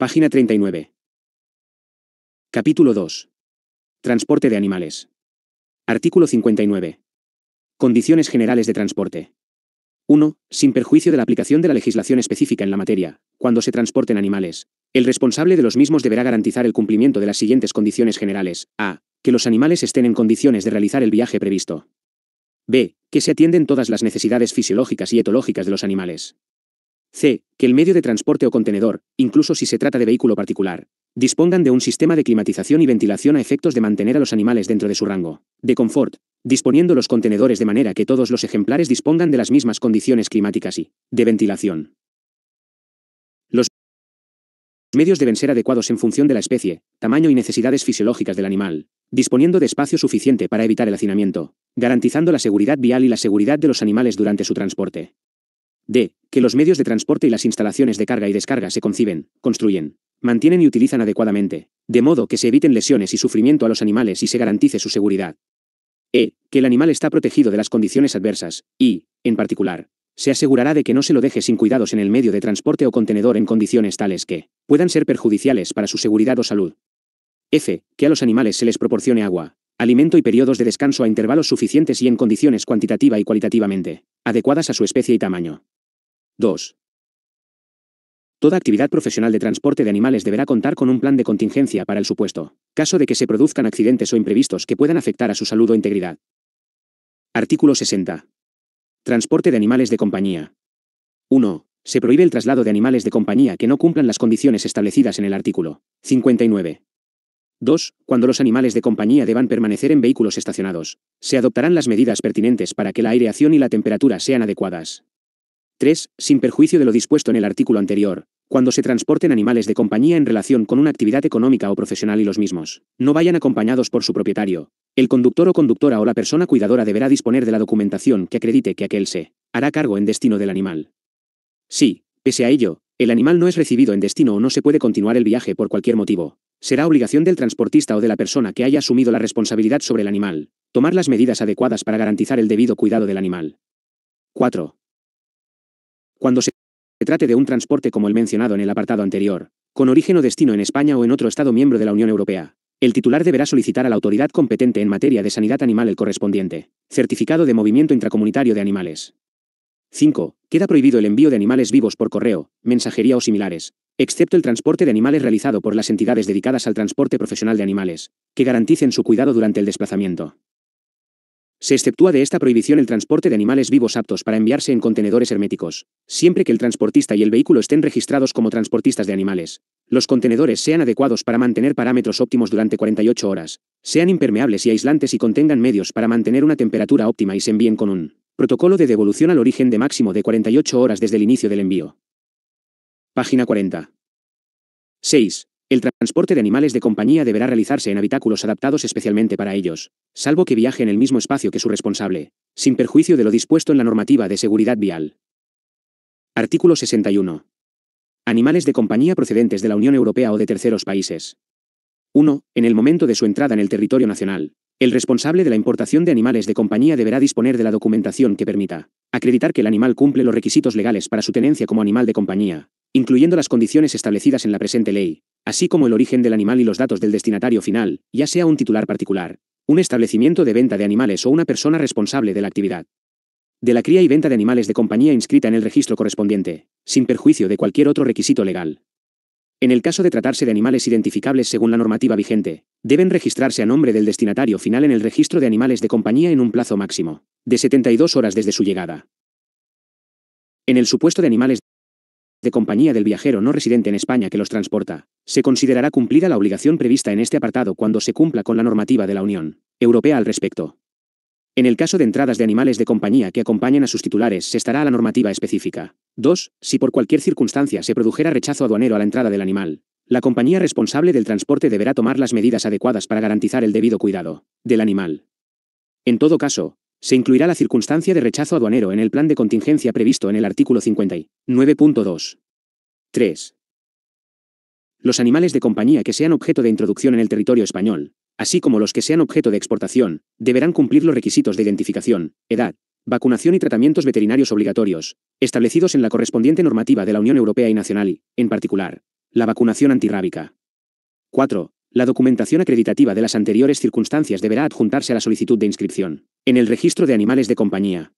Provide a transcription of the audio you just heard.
Página 39. Capítulo 2. Transporte de animales. Artículo 59. Condiciones generales de transporte. 1. Sin perjuicio de la aplicación de la legislación específica en la materia, cuando se transporten animales, el responsable de los mismos deberá garantizar el cumplimiento de las siguientes condiciones generales. A. Que los animales estén en condiciones de realizar el viaje previsto. B. Que se atienden todas las necesidades fisiológicas y etológicas de los animales. C. Que el medio de transporte o contenedor, incluso si se trata de vehículo particular, dispongan de un sistema de climatización y ventilación a efectos de mantener a los animales dentro de su rango de confort, disponiendo los contenedores de manera que todos los ejemplares dispongan de las mismas condiciones climáticas y de ventilación. Los medios deben ser adecuados en función de la especie, tamaño y necesidades fisiológicas del animal, disponiendo de espacio suficiente para evitar el hacinamiento, garantizando la seguridad vial y la seguridad de los animales durante su transporte. D. Que los medios de transporte y las instalaciones de carga y descarga se conciben, construyen, mantienen y utilizan adecuadamente, de modo que se eviten lesiones y sufrimiento a los animales y se garantice su seguridad. E. Que el animal está protegido de las condiciones adversas, y, en particular, se asegurará de que no se lo deje sin cuidados en el medio de transporte o contenedor en condiciones tales que puedan ser perjudiciales para su seguridad o salud. F. Que a los animales se les proporcione agua, alimento y periodos de descanso a intervalos suficientes y en condiciones cuantitativa y cualitativamente adecuadas a su especie y tamaño. 2. Toda actividad profesional de transporte de animales deberá contar con un plan de contingencia para el supuesto, caso de que se produzcan accidentes o imprevistos que puedan afectar a su salud o integridad. Artículo 60. Transporte de animales de compañía. 1. Se prohíbe el traslado de animales de compañía que no cumplan las condiciones establecidas en el artículo 59. 2. Cuando los animales de compañía deban permanecer en vehículos estacionados, se adoptarán las medidas pertinentes para que la aireación y la temperatura sean adecuadas, 3. Sin perjuicio de lo dispuesto en el artículo anterior, cuando se transporten animales de compañía en relación con una actividad económica o profesional y los mismos, no vayan acompañados por su propietario. El conductor o conductora o la persona cuidadora deberá disponer de la documentación que acredite que aquel se hará cargo en destino del animal. Si, pese a ello, el animal no es recibido en destino o no se puede continuar el viaje por cualquier motivo, será obligación del transportista o de la persona que haya asumido la responsabilidad sobre el animal, tomar las medidas adecuadas para garantizar el debido cuidado del animal. 4. Cuando se trate de un transporte como el mencionado en el apartado anterior, con origen o destino en España o en otro Estado miembro de la Unión Europea, el titular deberá solicitar a la autoridad competente en materia de sanidad animal el correspondiente certificado de movimiento intracomunitario de animales. 5. Queda prohibido el envío de animales vivos por correo, mensajería o similares, excepto el transporte de animales realizado por las entidades dedicadas al transporte profesional de animales, que garanticen su cuidado durante el desplazamiento. Se exceptúa de esta prohibición el transporte de animales vivos aptos para enviarse en contenedores herméticos, siempre que el transportista y el vehículo estén registrados como transportistas de animales. Los contenedores sean adecuados para mantener parámetros óptimos durante 48 horas, sean impermeables y aislantes y contengan medios para mantener una temperatura óptima y se envíen con un protocolo de devolución al origen de máximo de 48 horas desde el inicio del envío. Página 40. 6. El transporte de animales de compañía deberá realizarse en habitáculos adaptados especialmente para ellos, salvo que viaje en el mismo espacio que su responsable, sin perjuicio de lo dispuesto en la normativa de seguridad vial. Artículo 61. Animales de compañía procedentes de la Unión Europea o de terceros países. 1. En el momento de su entrada en el territorio nacional, el responsable de la importación de animales de compañía deberá disponer de la documentación que permita acreditar que el animal cumple los requisitos legales para su tenencia como animal de compañía, incluyendo las condiciones establecidas en la presente ley, así como el origen del animal y los datos del destinatario final, ya sea un titular particular, un establecimiento de venta de animales o una persona responsable de la actividad. De la cría y venta de animales de compañía inscrita en el registro correspondiente, sin perjuicio de cualquier otro requisito legal. En el caso de tratarse de animales identificables según la normativa vigente, deben registrarse a nombre del destinatario final en el registro de animales de compañía en un plazo máximo, de 72 horas desde su llegada. En el supuesto de animales de compañía del viajero no residente en España que los transporta, se considerará cumplida la obligación prevista en este apartado cuando se cumpla con la normativa de la Unión Europea al respecto. En el caso de entradas de animales de compañía que acompañan a sus titulares, se estará a la normativa específica. 2. Si por cualquier circunstancia se produjera rechazo aduanero a la entrada del animal, la compañía responsable del transporte deberá tomar las medidas adecuadas para garantizar el debido cuidado del animal. En todo caso, se incluirá la circunstancia de rechazo aduanero en el plan de contingencia previsto en el artículo 59.2. 3. Los animales de compañía que sean objeto de introducción en el territorio español, así como los que sean objeto de exportación, deberán cumplir los requisitos de identificación, edad, vacunación y tratamientos veterinarios obligatorios, establecidos en la correspondiente normativa de la Unión Europea y Nacional, en particular, la vacunación antirrábica. 4. La documentación acreditativa de las anteriores circunstancias deberá adjuntarse a la solicitud de inscripción en el registro de animales de compañía,